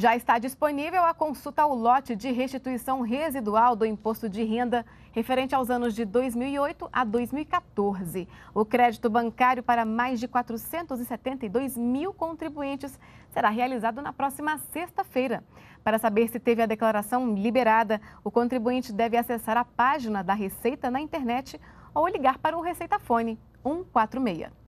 Já está disponível a consulta ao lote de restituição residual do imposto de renda referente aos anos de 2008 a 2014. O crédito bancário para mais de 472 mil contribuintes será realizado na próxima sexta-feira. Para saber se teve a declaração liberada, o contribuinte deve acessar a página da Receita na internet ou ligar para o Receita Fone 146.